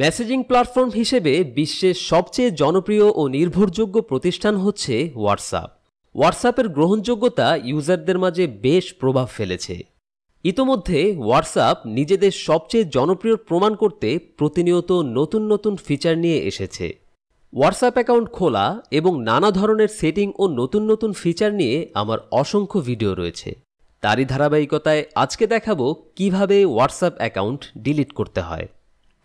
messaging platform হিসেবে বিশ্বের সবচেয়ে জনপ্রিয় ও নির্ভরযোগ্য প্রতিষ্ঠান হচ্ছে হোয়াটসঅ্যাপ হোয়াটসঅ্যাপের গ্রহণযোগ্যতা ইউজারদের মাঝে বেশ প্রভাব ফেলেছে ইতোমধ্যে হোয়াটসঅ্যাপ নিজেদের সবচেয়ে জনপ্রিয় প্রমাণ করতে প্রতিনিয়ত নতুন নতুন ফিচার নিয়ে এসেছে হোয়াটসঅ্যাপ অ্যাকাউন্ট খোলা এবং নানা ধরনের সেটিং ও নতুন নতুন ফিচার নিয়ে আমার অসংখ্য ভিডিও রয়েছে তারই ধারাবাহিকতায় আজকে দেখাবো কিভাবে হোয়াটসঅ্যাপ অ্যাকাউন্ট ডিলিট করতে হয়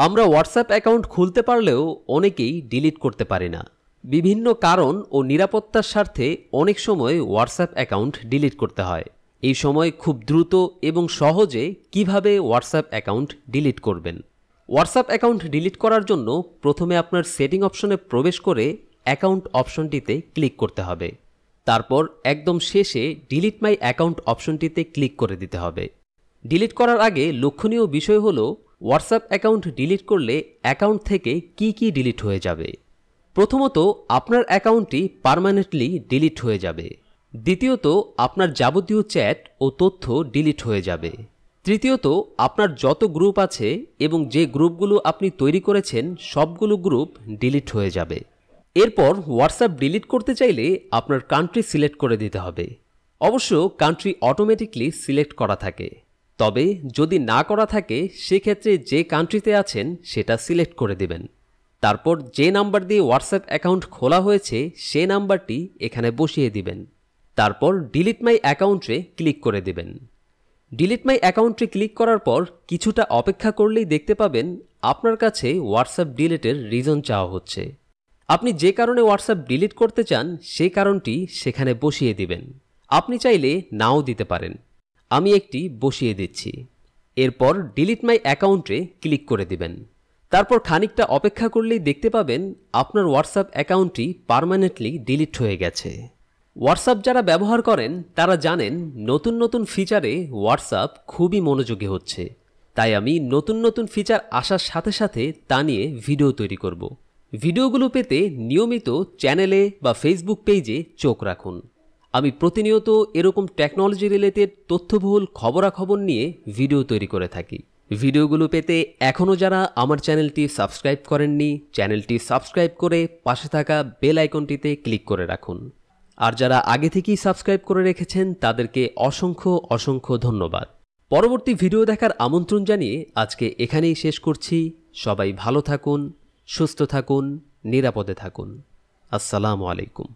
আমরা হোয়াটসঅ্যাপ অ্যাকাউন্ট খুলতে পারলেও অনেকেই ডিলিট করতে পারে না বিভিন্ন কারণ ও নিরাপত্তার স্বার্থে অনেক সময় হোয়াটসঅ্যাপ অ্যাকাউন্ট ডিলিট করতে হয় এই সময় খুব দ্রুত এবং সহজে কিভাবে হোয়াটসঅ্যাপ অ্যাকাউন্ট ডিলিট করবেন হোয়াটসঅ্যাপ অ্যাকাউন্ট ডিলিট করার জন্য প্রথমে আপনার সেটিং অপশনে প্রবেশ করে অ্যাকাউন্ট অপশনটিতে ক্লিক করতে হবে তারপর একদম শেষে ডিলিট মাই অ্যাকাউন্ট অপশনটিতে ক্লিক করে দিতে হবে ডিলিট করার আগে লক্ষণীয় বিষয় হলো হোয়াটসঅ্যাপ অ্যাকাউন্ট ডিলিট করলে অ্যাকাউন্ট থেকে কি কি ডিলিট হয়ে যাবে প্রথমত আপনার অ্যাকাউন্টটি পারমানেন্টলি ডিলিট হয়ে যাবে দ্বিতীয়ত আপনার যাবতীয় চ্যাট ও তথ্য ডিলিট হয়ে যাবে তৃতীয়ত আপনার যত গ্রুপ আছে এবং যে গ্রুপগুলো আপনি তৈরি করেছেন সবগুলো গ্রুপ ডিলিট হয়ে যাবে এরপর হোয়াটসঅ্যাপ ডিলিট করতে চাইলে আপনার কান্ট্রি সিলেক্ট করে দিতে হবে অবশ্য কান্ট্রি অটোমেটিকলি সিলেক্ট করা থাকে তবে যদি না করা থাকে সেক্ষেত্রে যে কান্ট্রিতে আছেন সেটা সিলেক্ট করে দেবেন তারপর যে নাম্বার দিয়ে হোয়াটসঅ্যাপ অ্যাকাউন্ট খোলা হয়েছে সে নাম্বারটি এখানে বসিয়ে দিবেন তারপর ডিলিট মাই অ্যাকাউন্টে ক্লিক করে দেবেন ডিলিট মাই অ্যাকাউন্টে ক্লিক করার পর কিছুটা অপেক্ষা করলেই দেখতে পাবেন আপনার কাছে হোয়াটসঅ্যাপ ডিলিটের রিজন চাওয়া হচ্ছে আপনি যে কারণে হোয়াটসঅ্যাপ ডিলিট করতে চান সেই কারণটি সেখানে বসিয়ে দিবেন আপনি চাইলে নাও দিতে পারেন আমি একটি বসিয়ে দিচ্ছি এরপর ডিলিট মাই অ্যাকাউন্টে ক্লিক করে দিবেন তারপর খানিকটা অপেক্ষা করলেই দেখতে পাবেন আপনার হোয়াটসঅ্যাপ অ্যাকাউন্টটি পারমানেন্টলি ডিলিট হয়ে গেছে হোয়াটসঅ্যাপ যারা ব্যবহার করেন তারা জানেন নতুন নতুন ফিচারে হোয়াটসঅ্যাপ খুবই মনোযোগী হচ্ছে তাই আমি নতুন নতুন ফিচার আসার সাথে সাথে তা নিয়ে ভিডিও তৈরি করব ভিডিওগুলো পেতে নিয়মিত চ্যানেলে বা ফেসবুক পেজে চোখ রাখুন আমি প্রতিনিয়ত এরকম টেকনোলজি রিলেটেড তথ্যবহুল খবরাখবর নিয়ে ভিডিও তৈরি করে থাকি ভিডিওগুলো পেতে এখনও যারা আমার চ্যানেলটি সাবস্ক্রাইব করেননি চ্যানেলটি সাবস্ক্রাইব করে পাশে থাকা বেল আইকনটিতে ক্লিক করে রাখুন আর যারা আগে থেকেই সাবস্ক্রাইব করে রেখেছেন তাদেরকে অসংখ্য অসংখ্য ধন্যবাদ পরবর্তী ভিডিও দেখার আমন্ত্রণ জানিয়ে আজকে এখানেই শেষ করছি সবাই ভালো থাকুন সুস্থ থাকুন নিরাপদে থাকুন আসসালামু আলাইকুম